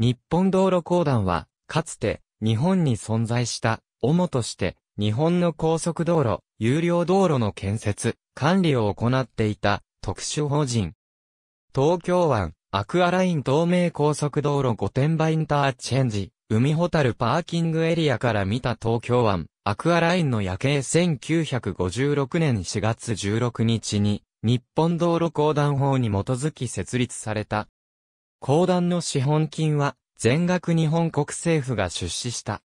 日本道路公団は、かつて、日本に存在した、主として、日本の高速道路、有料道路の建設、管理を行っていた、特殊法人。東京湾、アクアライン東名高速道路御殿場インターチェンジ、海ホタルパーキングエリアから見た東京湾、アクアラインの夜景1956年4月16日に、日本道路公団法に基づき設立された公団の資本金は全額日本国政府が出資した。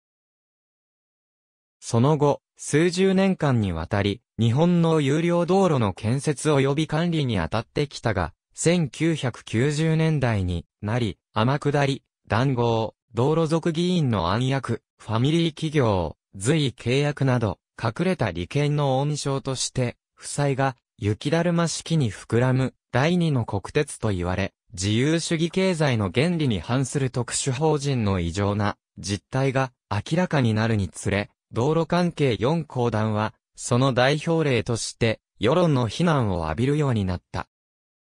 その後、数十年間にわたり、日本の有料道路の建設及び管理に当たってきたが、1990年代になり、天下り、談合、道路族議員の暗躍、ファミリー企業、随意契約など、隠れた利権の温床として、負債が、雪だるま式に膨らむ、第二の国鉄と言われ、自由主義経済の原理に反する特殊法人の異常な実態が明らかになるにつれ、道路関係4公団は、その代表例として、世論の非難を浴びるようになった。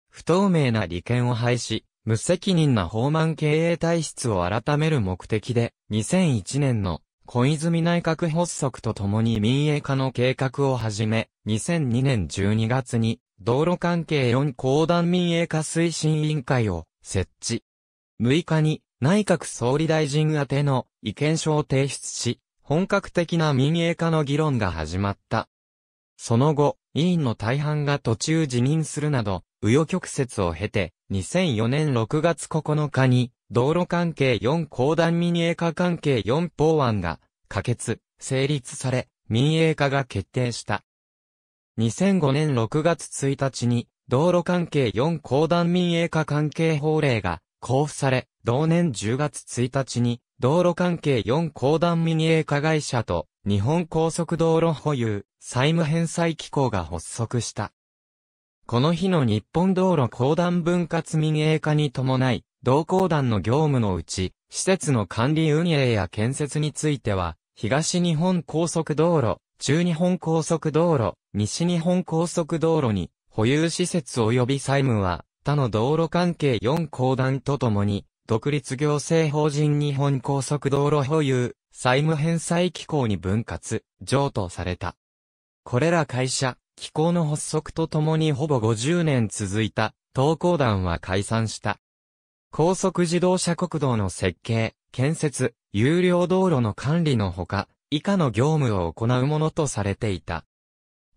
不透明な利権を廃止、無責任な法満経営体質を改める目的で、2001年の小泉内閣発足とともに民営化の計画をはじめ、2002年12月に道路関係4公団民営化推進委員会を設置。6日に内閣総理大臣宛ての意見書を提出し、本格的な民営化の議論が始まった。その後、委員の大半が途中辞任するなど、紆余曲折を経て、2004年6月9日に、道路関係4公団民営化関係4法案が、可決、成立され、民営化が決定した。2005年6月1日に、道路関係4公団民営化関係法令が交付され、同年10月1日に、道路関係4公団民営化会社と、日本高速道路保有、債務返済機構が発足した。この日の日本道路公団分割民営化に伴い、同公団の業務のうち、施設の管理運営や建設については、東日本高速道路、中日本高速道路、西日本高速道路に、保有施設及び債務は、他の道路関係4公団とともに、独立行政法人日本高速道路保有、債務返済機構に分割、譲渡された。これら会社、機構の発足とともにほぼ50年続いた、東稿団は解散した。高速自動車国道の設計、建設、有料道路の管理のほか、以下の業務を行うものとされていた。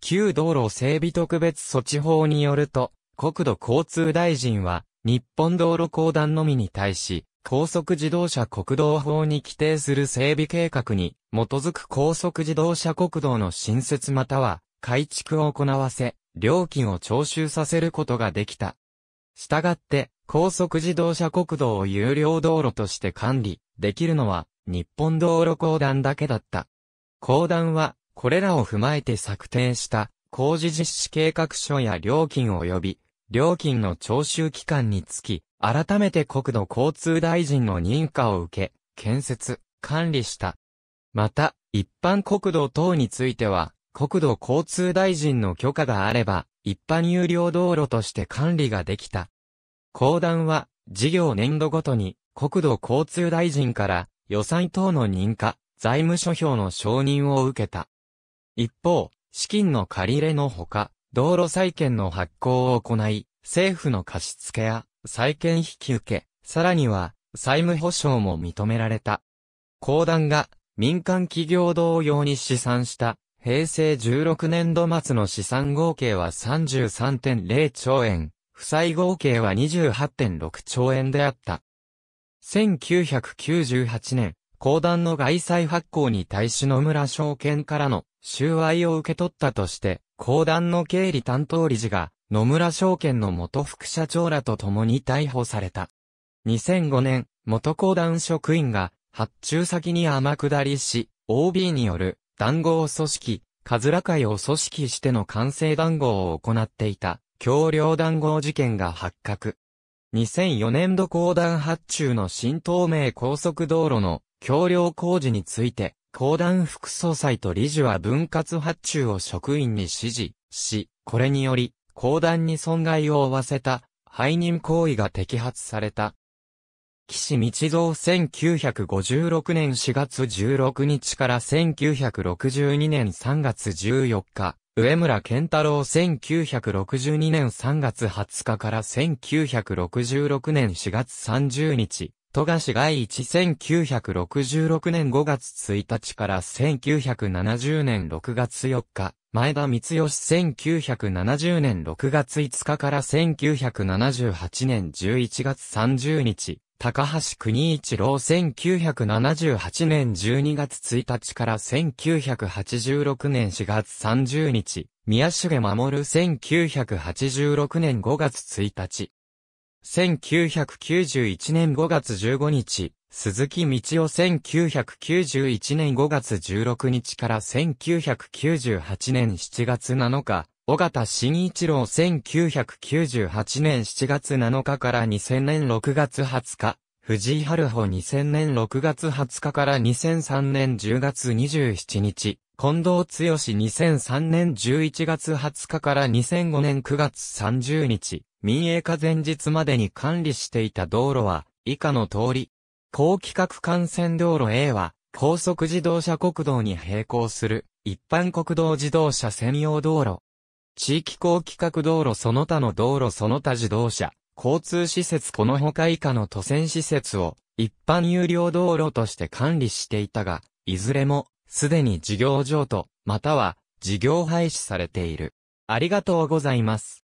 旧道路整備特別措置法によると、国土交通大臣は、日本道路公団のみに対し、高速自動車国道法に規定する整備計画に基づく高速自動車国道の新設または改築を行わせ、料金を徴収させることができた。したがって、高速自動車国道を有料道路として管理できるのは日本道路公団だけだった。公団は、これらを踏まえて策定した工事実施計画書や料金及び、料金の徴収期間につき、改めて国土交通大臣の認可を受け、建設、管理した。また、一般国土等については、国土交通大臣の許可があれば、一般有料道路として管理ができた。公団は、事業年度ごとに、国土交通大臣から、予算等の認可、財務諸表の承認を受けた。一方、資金の借り入れのほか、道路債券の発行を行い、政府の貸付や債券引き受け、さらには債務保証も認められた。公団が民間企業同様に試算した平成16年度末の資産合計は33.0兆円、負債合計は28.6兆円であった。1998年、公団の外債発行に対し野村証券からの収賄を受け取ったとして、公団の経理担当理事が野村証券の元副社長らと共に逮捕された。2005年、元公団職員が発注先に天下りし、OB による談合組織、カズラ会を組織しての完成談合を行っていた、協力談合事件が発覚。2004年度公団発注の新東名高速道路の橋梁工事について、公団副総裁と理事は分割発注を職員に指示し、これにより、公団に損害を負わせた、背任行為が摘発された。岸道蔵1956年4月16日から1962年3月14日、上村健太郎1962年3月20日から1966年4月30日、富樫外一1966年5月1日から1970年6月4日、前田光義1970年6月5日から1978年11月30日、高橋国一郎1978年12月1日から1986年4月30日、宮重守1986年5月1日。1991年5月15日、鈴木道夫1991年5月16日から1998年7月7日、尾形慎一郎1998年7月7日から2000年6月20日、藤井春穂2000年6月20日から2003年10月27日、近藤剛2003年11月20日から2005年9月30日、民営化前日までに管理していた道路は、以下の通り、高規格幹線道路 A は、高速自動車国道に並行する、一般国道自動車専用道路、地域公規格道路その他の道路その他自動車、交通施設この他以下の都線施設を一般有料道路として管理していたが、いずれもすでに事業譲渡、または事業廃止されている。ありがとうございます。